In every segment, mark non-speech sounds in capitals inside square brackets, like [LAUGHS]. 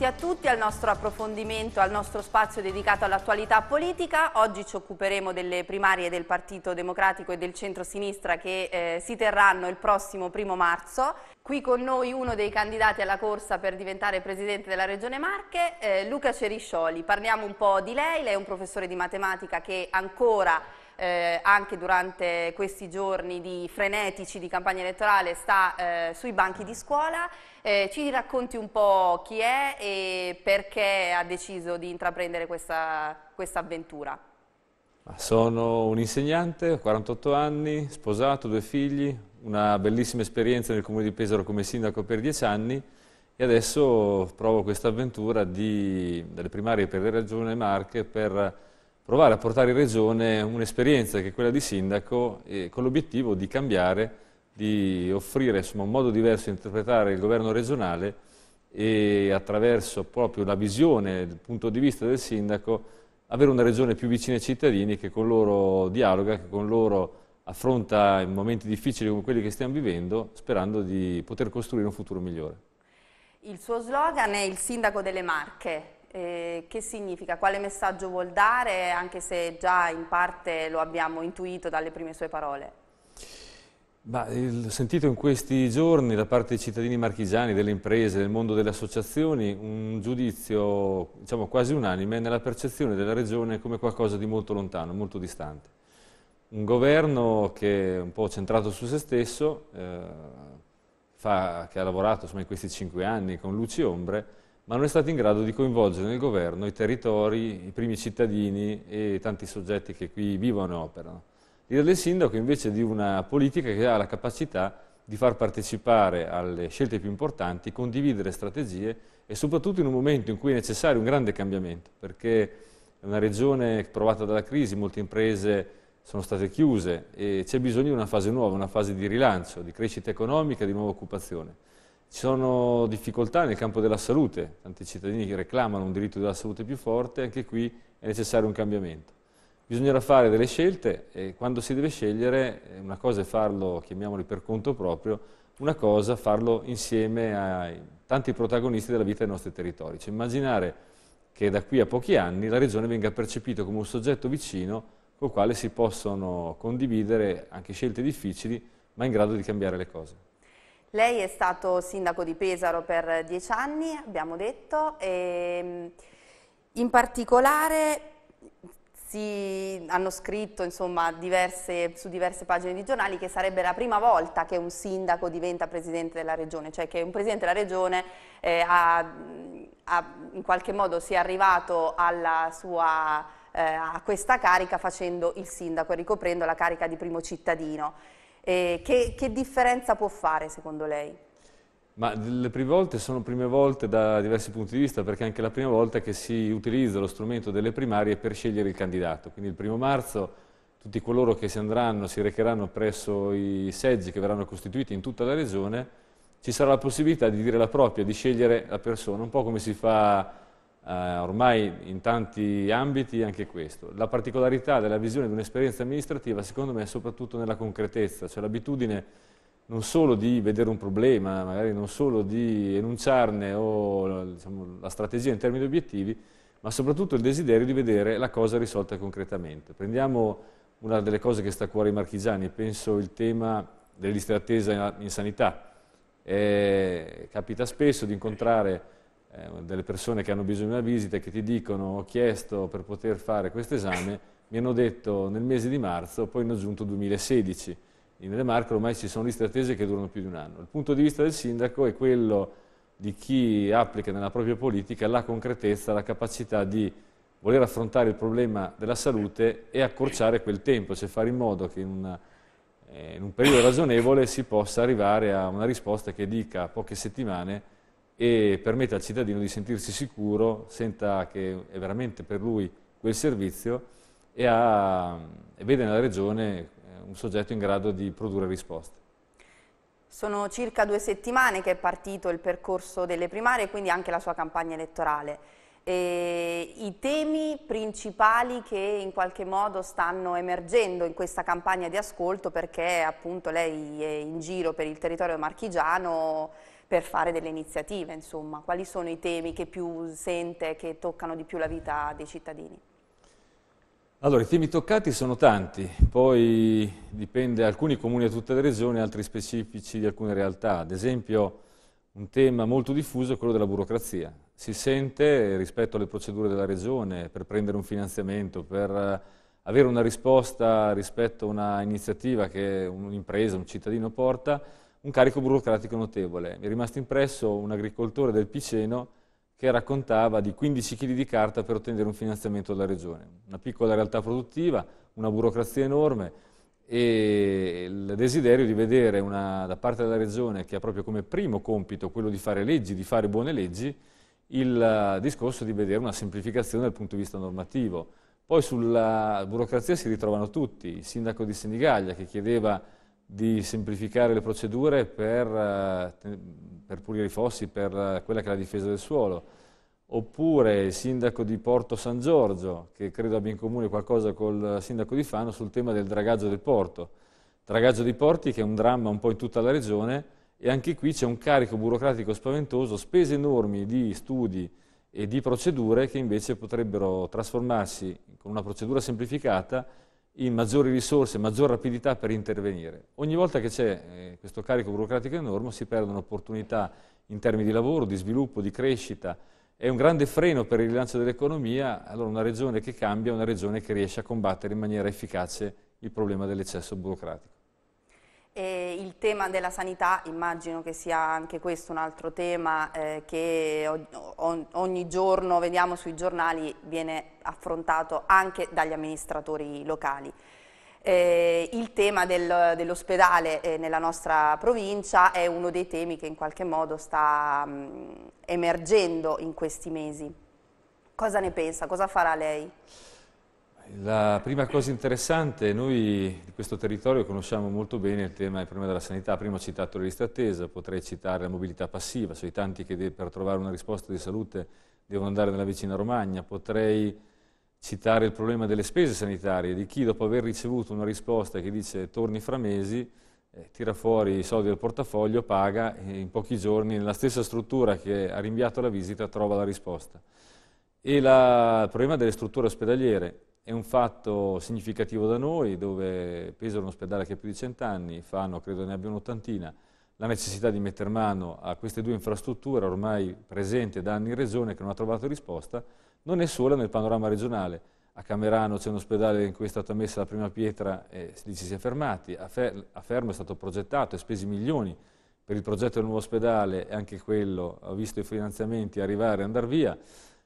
benvenuti a tutti al nostro approfondimento, al nostro spazio dedicato all'attualità politica. Oggi ci occuperemo delle primarie del Partito Democratico e del centro-sinistra che eh, si terranno il prossimo primo marzo. Qui con noi uno dei candidati alla corsa per diventare presidente della Regione Marche, eh, Luca Ceriscioli. Parliamo un po' di lei, lei è un professore di matematica che ancora eh, anche durante questi giorni di frenetici di campagna elettorale sta eh, sui banchi di scuola. Eh, ci racconti un po' chi è e perché ha deciso di intraprendere questa, questa avventura? Sono un insegnante, ho 48 anni, sposato, due figli, una bellissima esperienza nel comune di Pesaro come sindaco per dieci anni e adesso provo questa avventura di, dalle primarie per le regione Marche per provare a portare in regione un'esperienza che è quella di sindaco eh, con l'obiettivo di cambiare, di offrire insomma, un modo diverso di interpretare il governo regionale e attraverso proprio la visione, il punto di vista del sindaco, avere una regione più vicina ai cittadini che con loro dialoga, che con loro affronta momenti difficili come quelli che stiamo vivendo, sperando di poter costruire un futuro migliore. Il suo slogan è il sindaco delle Marche, eh, che significa? Quale messaggio vuol dare, anche se già in parte lo abbiamo intuito dalle prime sue parole? Ma, il, sentito in questi giorni da parte dei cittadini marchigiani, delle imprese, del mondo delle associazioni, un giudizio diciamo, quasi unanime nella percezione della regione come qualcosa di molto lontano, molto distante. Un governo che è un po' centrato su se stesso, eh, fa, che ha lavorato insomma, in questi cinque anni con luci e ombre, ma non è stato in grado di coinvolgere nel governo i territori, i primi cittadini e tanti soggetti che qui vivono e operano. L'idea del sindaco invece è di una politica che ha la capacità di far partecipare alle scelte più importanti, condividere strategie e soprattutto in un momento in cui è necessario un grande cambiamento, perché è una regione provata dalla crisi, molte imprese sono state chiuse e c'è bisogno di una fase nuova, una fase di rilancio, di crescita economica di nuova occupazione. Ci sono difficoltà nel campo della salute, tanti cittadini che reclamano un diritto della salute più forte, anche qui è necessario un cambiamento. Bisognerà fare delle scelte e quando si deve scegliere, eh, una cosa è farlo, chiamiamoli per conto proprio, una cosa è farlo insieme ai tanti protagonisti della vita dei nostri territori. Cioè immaginare che da qui a pochi anni la regione venga percepita come un soggetto vicino col quale si possono condividere anche scelte difficili, ma in grado di cambiare le cose. Lei è stato sindaco di Pesaro per dieci anni, abbiamo detto, e in particolare si hanno scritto insomma, diverse, su diverse pagine di giornali che sarebbe la prima volta che un sindaco diventa presidente della regione, cioè che un presidente della regione eh, ha, ha, in qualche modo sia arrivato sua, eh, a questa carica facendo il sindaco e ricoprendo la carica di primo cittadino. Eh, che, che differenza può fare secondo lei? Ma le prime volte sono prime volte da diversi punti di vista, perché è anche la prima volta che si utilizza lo strumento delle primarie per scegliere il candidato. Quindi il primo marzo tutti coloro che si andranno, si recheranno presso i seggi che verranno costituiti in tutta la regione, ci sarà la possibilità di dire la propria, di scegliere la persona, un po' come si fa eh, ormai in tanti ambiti anche questo. La particolarità della visione di un'esperienza amministrativa secondo me è soprattutto nella concretezza, cioè l'abitudine non solo di vedere un problema, magari non solo di enunciarne o diciamo, la strategia in termini di obiettivi, ma soprattutto il desiderio di vedere la cosa risolta concretamente. Prendiamo una delle cose che sta a cuore ai marchigiani, penso il tema delle liste d'attesa in sanità. Eh, capita spesso di incontrare eh, delle persone che hanno bisogno di una visita e che ti dicono ho chiesto per poter fare questo esame, mi hanno detto nel mese di marzo, poi hanno aggiunto 2016. In Le ormai ci sono liste attese che durano più di un anno. Il punto di vista del sindaco è quello di chi applica nella propria politica la concretezza, la capacità di voler affrontare il problema della salute e accorciare quel tempo, cioè fare in modo che in, una, eh, in un periodo ragionevole si possa arrivare a una risposta che dica poche settimane e permette al cittadino di sentirsi sicuro, senta che è veramente per lui quel servizio e, ha, e vede nella Regione eh, un soggetto in grado di produrre risposte. Sono circa due settimane che è partito il percorso delle primarie e quindi anche la sua campagna elettorale. E I temi principali che in qualche modo stanno emergendo in questa campagna di ascolto perché appunto lei è in giro per il territorio marchigiano per fare delle iniziative, insomma, quali sono i temi che più sente, che toccano di più la vita dei cittadini? Allora, i temi toccati sono tanti, poi dipende, alcuni comuni a tutte le regioni, altri specifici di alcune realtà. Ad esempio, un tema molto diffuso è quello della burocrazia. Si sente rispetto alle procedure della regione per prendere un finanziamento, per eh, avere una risposta rispetto a una iniziativa che un'impresa, un cittadino porta, un carico burocratico notevole. Mi è rimasto impresso un agricoltore del Piceno che raccontava di 15 kg di carta per ottenere un finanziamento dalla regione. Una piccola realtà produttiva, una burocrazia enorme e il desiderio di vedere una, da parte della regione che ha proprio come primo compito quello di fare leggi, di fare buone leggi, il eh, discorso di vedere una semplificazione dal punto di vista normativo. Poi sulla burocrazia si ritrovano tutti, il sindaco di Senigallia che chiedeva di semplificare le procedure per, eh, per pulire i fossi, per eh, quella che è la difesa del suolo, oppure il sindaco di Porto San Giorgio, che credo abbia in comune qualcosa col eh, sindaco di Fano, sul tema del dragaggio del porto. Dragaggio dei porti che è un dramma un po' in tutta la regione e anche qui c'è un carico burocratico spaventoso, spese enormi di studi e di procedure che invece potrebbero trasformarsi con una procedura semplificata in maggiori risorse, maggior rapidità per intervenire. Ogni volta che c'è eh, questo carico burocratico enorme si perdono opportunità in termini di lavoro, di sviluppo, di crescita, è un grande freno per il rilancio dell'economia, allora una regione che cambia è una regione che riesce a combattere in maniera efficace il problema dell'eccesso burocratico. E il tema della sanità immagino che sia anche questo un altro tema eh, che ogni, giorno vediamo sui giornali viene affrontato anche dagli amministratori locali. Eh, il tema del, dell'ospedale eh, nella nostra provincia è uno dei temi che in qualche modo sta mh, mm, emergendo in questi mesi. Cosa ne pensa? Cosa farà lei? La prima cosa interessante, noi di questo territorio conosciamo molto bene il tema, il problema della sanità, prima ho citato la lista attesa, potrei citare la mobilità passiva, cioè i tanti che per trovare una risposta di salute devono andare nella vicina Romagna, potrei citare il problema delle spese sanitarie, di chi dopo aver ricevuto una risposta che dice torni fra mesi, eh, tira fuori i soldi dal portafoglio, paga e in pochi giorni nella stessa struttura che ha rinviato la visita trova la risposta. E la, il problema delle strutture ospedaliere, è un fatto significativo da noi, dove pesa un ospedale che ha più di cent'anni, fanno, credo ne abbia un'ottantina, la necessità di mettere mano a queste due infrastrutture ormai presenti da anni in regione che non ha trovato risposta, non è sola nel panorama regionale. A Camerano c'è un ospedale in cui è stata messa la prima pietra e ci si è fermati, a, Fer a Fermo è stato progettato e spesi milioni per il progetto del nuovo ospedale e anche quello ha visto i finanziamenti arrivare e andare via.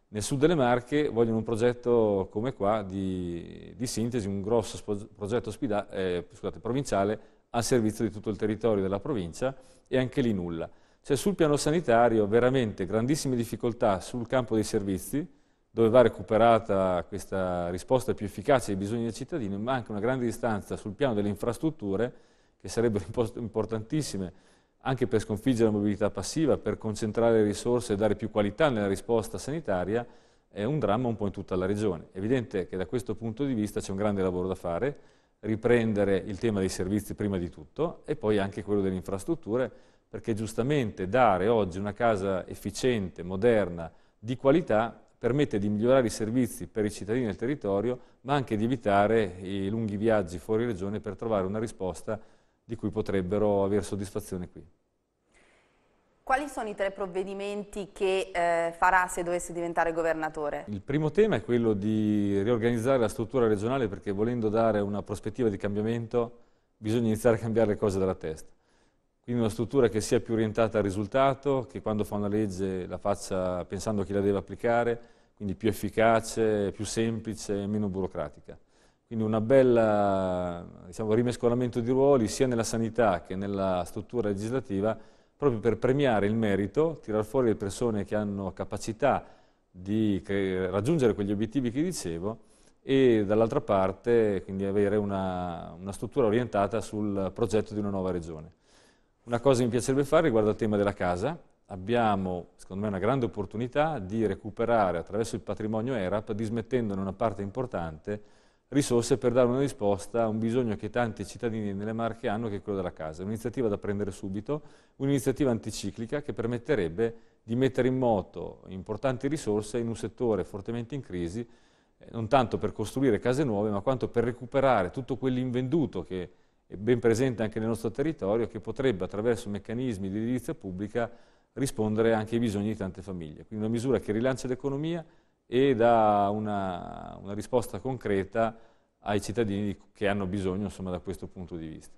Nel sud delle Marche vogliono un progetto come qua di, di sintesi, un grosso progetto spida, eh, scusate, provinciale a servizio di tutto il territorio della provincia e anche lì nulla. Cioè sul piano sanitario veramente grandissime difficoltà sul campo dei servizi, dove va recuperata questa risposta più efficace ai bisogni dei cittadini, ma anche una grande distanza sul piano delle infrastrutture, che sarebbero [LAUGHS] importantissime anche per sconfiggere la mobilità passiva, per concentrare risorse e dare più qualità nella risposta sanitaria, è un dramma un po' in tutta la regione. È evidente che da questo punto di vista c'è un grande lavoro da fare, riprendere il tema dei servizi prima di tutto e poi anche quello delle infrastrutture, perché giustamente dare oggi una casa efficiente, moderna, di qualità, permette di migliorare i servizi per i cittadini del territorio, ma anche di evitare i lunghi viaggi fuori regione per trovare una risposta di cui potrebbero avere soddisfazione qui. Quali sono i tre provvedimenti che eh, farà se dovesse diventare governatore? Il primo tema è quello di riorganizzare la struttura regionale perché volendo dare una prospettiva di cambiamento bisogna iniziare a cambiare le cose dalla testa. Quindi una struttura che sia più orientata al risultato, che quando fa una legge la faccia pensando a chi la deve applicare, quindi più efficace, più semplice, e meno burocratica. Quindi un bel diciamo, rimescolamento di ruoli sia nella sanità che nella struttura legislativa proprio per premiare il merito, tirar fuori le persone che hanno capacità di raggiungere quegli obiettivi che dicevo e dall'altra parte quindi avere una, una struttura orientata sul progetto di una nuova regione. Una cosa che mi piacerebbe fare riguardo al tema della casa, abbiamo, secondo me, una grande opportunità di recuperare attraverso il patrimonio ERAP, dismettendone una parte importante risorse per dare una risposta a un bisogno che tanti cittadini nelle Marche hanno, che è quello della casa. un'iniziativa da prendere subito, un'iniziativa anticiclica che permetterebbe di mettere in moto importanti risorse in un settore fortemente in crisi, eh, non tanto per costruire case nuove, ma quanto per recuperare tutto quell'invenduto che è ben presente anche nel nostro territorio, che potrebbe attraverso meccanismi di edilizia pubblica rispondere anche ai bisogni di tante famiglie. Quindi una misura che rilancia l'economia, e dà una, una risposta concreta ai cittadini che hanno bisogno insomma, da questo punto di vista.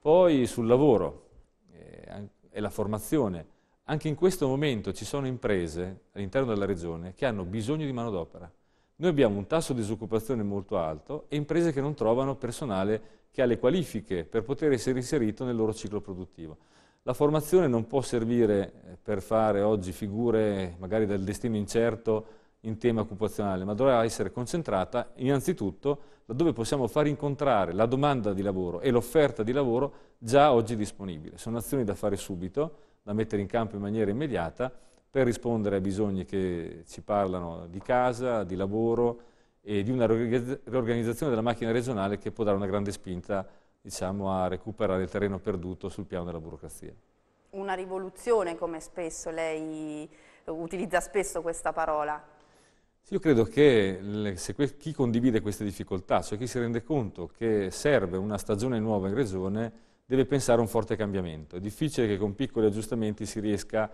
Poi sul lavoro eh, e la formazione. Anche in questo momento ci sono imprese all'interno della regione che hanno bisogno di manodopera. Noi abbiamo un tasso di disoccupazione molto alto e imprese che non trovano personale che ha le qualifiche per poter essere inserito nel loro ciclo produttivo. La formazione non può servire eh, per fare oggi figure magari dal destino incerto in tema occupazionale, ma dovrà essere concentrata innanzitutto laddove possiamo far incontrare la domanda di lavoro e l'offerta di lavoro già oggi disponibile. Sono azioni da fare subito, da mettere in campo in maniera immediata per rispondere ai bisogni che ci parlano di casa, di lavoro e di una riorganizzazione della macchina regionale che può dare una grande spinta diciamo, a recuperare il terreno perduto sul piano della burocrazia. Una rivoluzione, come spesso lei utilizza spesso questa parola. Io credo che le, se, chi condivide queste difficoltà, cioè chi si rende conto che serve una stagione nuova in regione, deve pensare a un forte cambiamento. È difficile che con piccoli aggiustamenti si riesca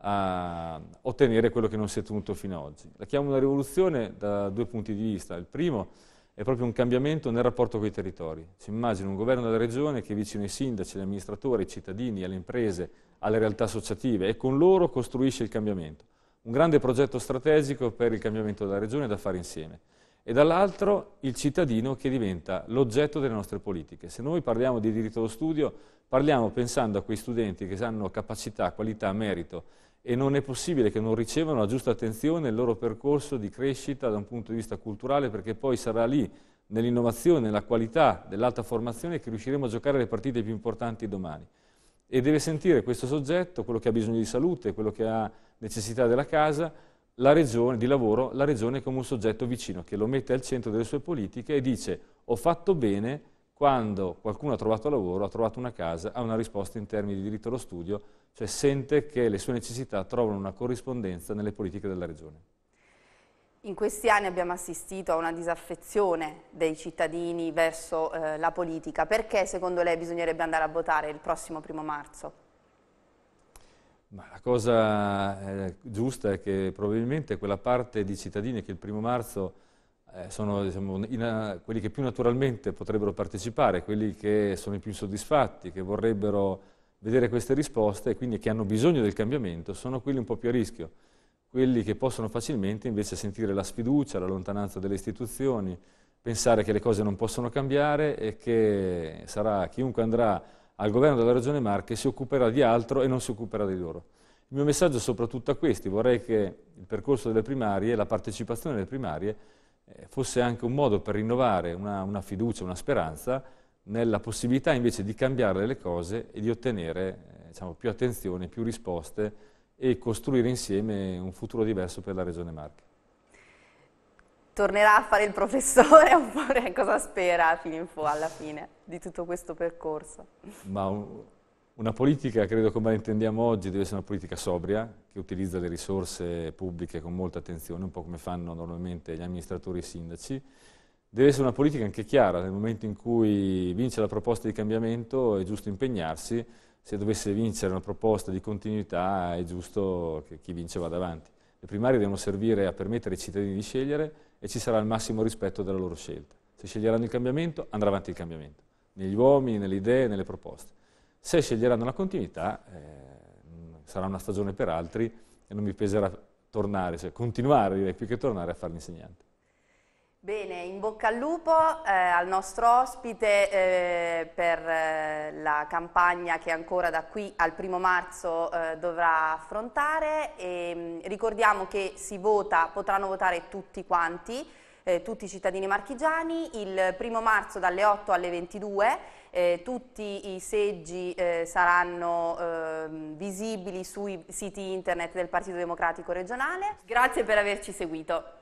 a ottenere quello che non si è ottenuto fino ad oggi. La chiamo una rivoluzione da due punti di vista. Il primo è proprio un cambiamento nel rapporto con i territori. Ci immagino un governo della regione che è vicino ai sindaci, agli amministratori, ai cittadini, alle imprese, alle realtà associative e con loro costruisce il cambiamento un grande progetto strategico per il cambiamento della regione da fare insieme e dall'altro il cittadino che diventa l'oggetto delle nostre politiche. Se noi parliamo di diritto allo studio, parliamo pensando a quei studenti che hanno capacità, qualità, merito e non è possibile che non ricevano la giusta attenzione nel loro percorso di crescita da un punto di vista culturale perché poi sarà lì nell'innovazione, nella qualità dell'alta formazione che riusciremo a giocare le partite più importanti domani e deve sentire questo soggetto, quello che ha bisogno di salute, quello che ha necessità della casa, la regione, di lavoro, la regione come un soggetto vicino, che lo mette al centro delle sue politiche e dice ho fatto bene quando qualcuno ha trovato lavoro, ha trovato una casa, ha una risposta in termini di diritto allo studio, cioè sente che le sue necessità trovano una corrispondenza nelle politiche della regione in questi anni abbiamo assistito a una disaffezione dei cittadini verso eh, la politica. Perché secondo lei bisognerebbe andare a votare il prossimo primo marzo? Ma la cosa eh, giusta è che probabilmente quella parte di cittadini che il primo marzo eh, sono diciamo, in, quelli che più naturalmente potrebbero partecipare, quelli che sono i più insoddisfatti, che vorrebbero vedere queste risposte e quindi che hanno bisogno del cambiamento, sono quelli un po' più a rischio quelli che possono facilmente invece sentire la sfiducia, la lontananza delle istituzioni, pensare che le cose non possono cambiare e che sarà chiunque andrà al governo della Regione Marche si occuperà di altro e non si occuperà di loro. Il mio messaggio è soprattutto a questi, vorrei che il percorso delle primarie, la partecipazione alle primarie, eh, fosse anche un modo per rinnovare una, una fiducia, una speranza nella possibilità invece di cambiare le cose e di ottenere eh, diciamo, più attenzione, più risposte e costruire insieme un futuro diverso per la Regione Marche. Tornerà a fare il professore [LAUGHS] oppure cosa spera fino in fo- alla fine di tutto questo percorso? Ma una politica, credo come la intendiamo oggi, deve essere una politica sobria, che utilizza le risorse pubbliche con molta attenzione, un po' come fanno normalmente gli amministratori e i sindaci. Deve essere una politica anche chiara, nel momento in cui vince la proposta di cambiamento è giusto impegnarsi, se dovesse vincere una proposta di continuità è giusto che chi vince vada avanti. Le primarie devono servire a permettere ai cittadini di scegliere e ci sarà il massimo rispetto della loro scelta. Se sceglieranno il cambiamento, andrà avanti il cambiamento, negli uomini, nelle idee, nelle proposte. Se sceglieranno la continuità, eh, sarà una stagione per altri e non mi peserà tornare, cioè continuare direi più che tornare a fare l'insegnante. Bene, in bocca al lupo eh, al nostro ospite eh, per eh, la campagna che ancora da qui al primo marzo eh, dovrà affrontare. E, ehm, ricordiamo che si vota, potranno votare tutti quanti, eh, tutti i cittadini marchigiani, il primo marzo dalle 8 alle 22. Eh, tutti i seggi saranno ehm, visibili sui siti internet del Partito Democratico regionale. Grazie per averci seguito.